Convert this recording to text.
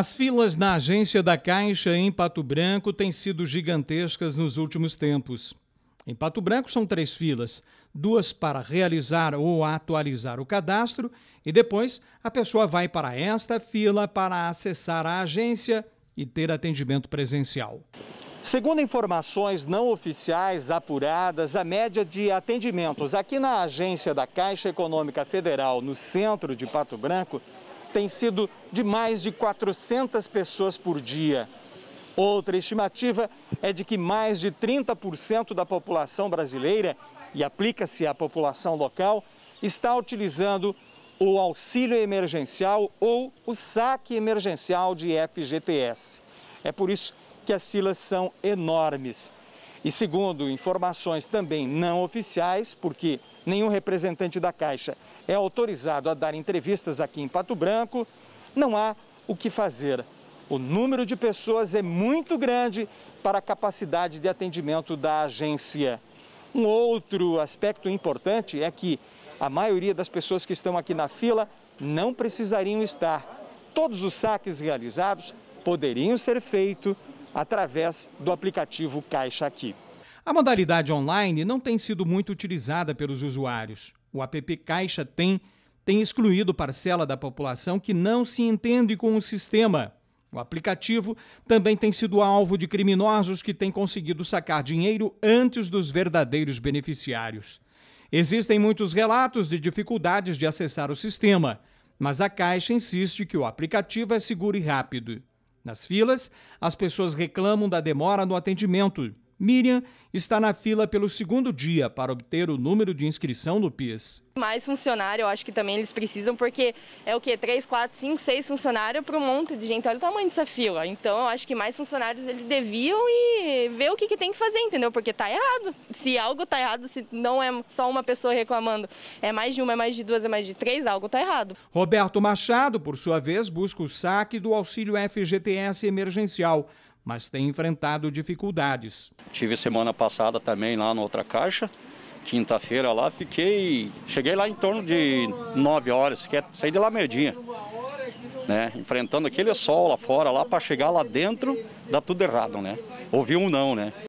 As filas na agência da Caixa em Pato Branco têm sido gigantescas nos últimos tempos. Em Pato Branco são três filas: duas para realizar ou atualizar o cadastro, e depois a pessoa vai para esta fila para acessar a agência e ter atendimento presencial. Segundo informações não oficiais apuradas, a média de atendimentos aqui na agência da Caixa Econômica Federal, no centro de Pato Branco, tem sido de mais de 400 pessoas por dia. Outra estimativa é de que mais de 30% da população brasileira, e aplica-se à população local, está utilizando o auxílio emergencial ou o saque emergencial de FGTS. É por isso que as filas são enormes. E segundo informações também não oficiais, porque nenhum representante da Caixa é autorizado a dar entrevistas aqui em Pato Branco, não há o que fazer. O número de pessoas é muito grande para a capacidade de atendimento da agência. Um outro aspecto importante é que a maioria das pessoas que estão aqui na fila não precisariam estar. Todos os saques realizados poderiam ser feitos através do aplicativo Caixa Aqui. A modalidade online não tem sido muito utilizada pelos usuários. O app Caixa tem tem excluído parcela da população que não se entende com o sistema. O aplicativo também tem sido alvo de criminosos que têm conseguido sacar dinheiro antes dos verdadeiros beneficiários. Existem muitos relatos de dificuldades de acessar o sistema, mas a Caixa insiste que o aplicativo é seguro e rápido. Nas filas, as pessoas reclamam da demora no atendimento Miriam está na fila pelo segundo dia para obter o número de inscrição do PIS. Mais funcionário, eu acho que também eles precisam, porque é o quê? Três, quatro, cinco, seis funcionários para um monte de gente. Olha o tamanho dessa fila. Então, eu acho que mais funcionários eles deviam e ver o que, que tem que fazer, entendeu? Porque tá errado. Se algo tá errado, se não é só uma pessoa reclamando, é mais de uma, é mais de duas, é mais de três, algo tá errado. Roberto Machado, por sua vez, busca o saque do auxílio FGTS emergencial mas tem enfrentado dificuldades. Tive semana passada também lá na outra caixa, quinta-feira lá, fiquei, cheguei lá em torno de 9 horas, que é, saí de lá medinha, dia Né, enfrentando aquele sol lá fora, lá para chegar lá dentro, dá tudo errado, né? Ouvi um não, né?